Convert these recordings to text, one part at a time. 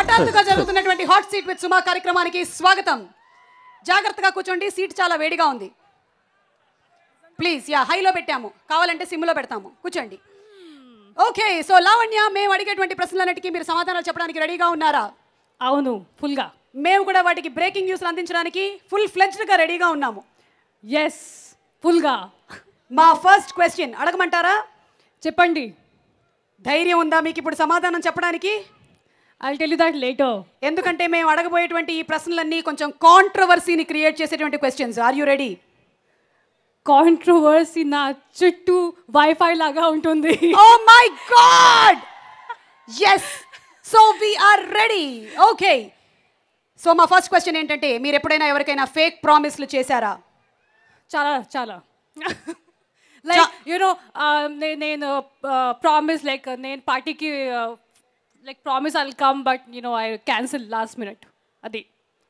హఠాత్తుగా జరుగుతున్నటువంటి hot seat with సుమా కార్యక్రమానికి స్వాగతం జాగ్రత్తగా కూర్చోండి సీట్ చాలా వేడిగా ఉంది ప్లీజ్ యా హైలో పెట్టాము కావాలంటే సిమ్లో పెడతాము కూర్చోండి ఓకే సో లావణ్య మేము అడిగేటువంటి ప్రశ్నలన్నిటికీ మీరు సమాధానాలు చెప్పడానికి రెడీగా ఉన్నారా అవును ఫుల్గా మేము కూడా వాటికి బ్రేకింగ్ న్యూస్ అందించడానికి ఫుల్ ఫ్లెజ్డ్గా రెడీగా ఉన్నాము ఎస్ ఫుల్గా మా ఫస్ట్ క్వశ్చన్ అడగమంటారా చెప్పండి ధైర్యం ఉందా మీకు ఇప్పుడు సమాధానం చెప్పడానికి I tell you that later ఎందుకంటే మేము అడగబోయేటువంటి ఈ ప్రశ్నలన్నీ కొంచెం కాంట్రవర్సీని క్రియేట్ చేసేటువంటి questions are you ready controversy నా చుట్టూ వైఫై లాగా ఉంటుంది oh my god yes so we are ready okay so మా ఫస్ట్ క్వశ్చన్ ఏంటంటే మీరు ఎప్పుడైనా ఎవరికైనా ఫేక్ ప్రామిస్లు చేశారా చాలా చాలా లైక్ యూనో uh, నేను ప్రామిస్ uh, లైక్ నేను పార్టీకి like promise I'll come but no I cancel last minute అది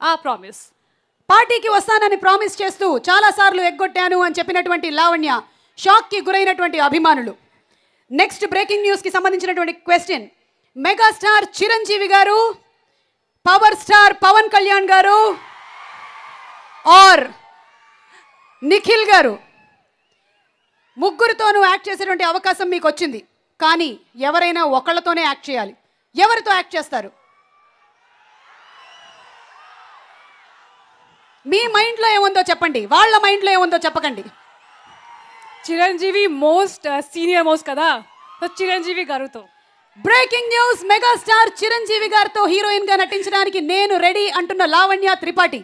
ఆ ప్రామిస్ పార్టీకి వస్తానని ప్రామిస్ చేస్తూ చాలాసార్లు ఎగ్గొట్టాను అని చెప్పినటువంటి లావణ్య షాక్కి గురైనటువంటి అభిమానులు నెక్స్ట్ బ్రేకింగ్ న్యూస్కి సంబంధించినటువంటి క్వశ్చన్ మెగాస్టార్ చిరంజీవి గారు పవర్ స్టార్ పవన్ కళ్యాణ్ గారు ఆర్ నిఖిల్ గారు ముగ్గురితోనూ యాక్ట్ చేసేటువంటి అవకాశం మీకు వచ్చింది కానీ ఎవరైనా ఒకళ్ళతోనే యాక్ట్ చేయాలి ఎవరితో యాక్ట్ చేస్తారు మీ మైండ్లో ఏముందో చెప్పండి వాళ్ళ మైండ్లో ఏముందో చెప్పకండి చిరంజీవి మోస్ట్ సీనియర్ మోస్ట్ కదా చిరంజీవి గారుతో బ్రేకింగ్ న్యూస్ మెగాస్టార్ చిరంజీవి గారితో హీరోయిన్ గా నటించడానికి నేను రెడీ అంటున్న Lavanya Tripathi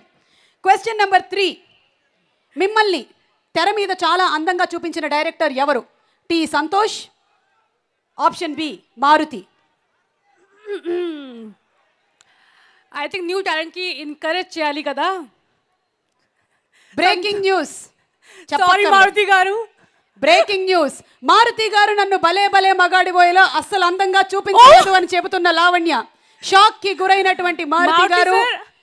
question number three మిమ్మల్ని తెర మీద చాలా అందంగా చూపించిన డైరెక్టర్ ఎవరు T Santosh option B Maruthi I think new talent కి ఎంకరేజ్ చేయాలి కదా బ్రేకింగ్ న్యూస్ సారీ మారుతి గారు బ్రేకింగ్ న్యూస్ మారుతి గారు నన్ను భలే భలే మగాడి పోయేలా అస్సలు అందంగా చూపించలేదు oh! అని చెబుతున్న లావణ్య షాక్ కి గురైనటువంటి మారుతి గారు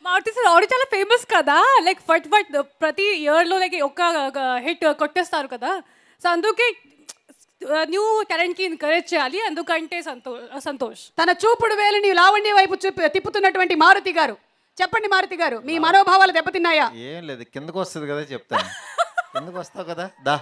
మారుతి సార్ ఆల్రెడీ చాలా ఫేమస్ కదా లైక్ ఫట్ ఫట్ ప్రతి ఇయర్లో లైక్ ఒక హిట్ కొట్టేస్తారు కదా సో అందుకే న్యూ టాలెంట్ కి ఎంకరేజ్ చేయాలి అందుకంటే సంతోష్ తన చూపుడు వేలు లావణ్య వైపు తిప్పుతున్నటువంటి మారుతి గారు చెప్పండి మారుతి గారు మీ మనోభావాలు దెబ్బతిన్నాయా ఏం లేదు కిందకు వస్తుంది కదా చెప్తాను కిందకు వస్తావు కదా దా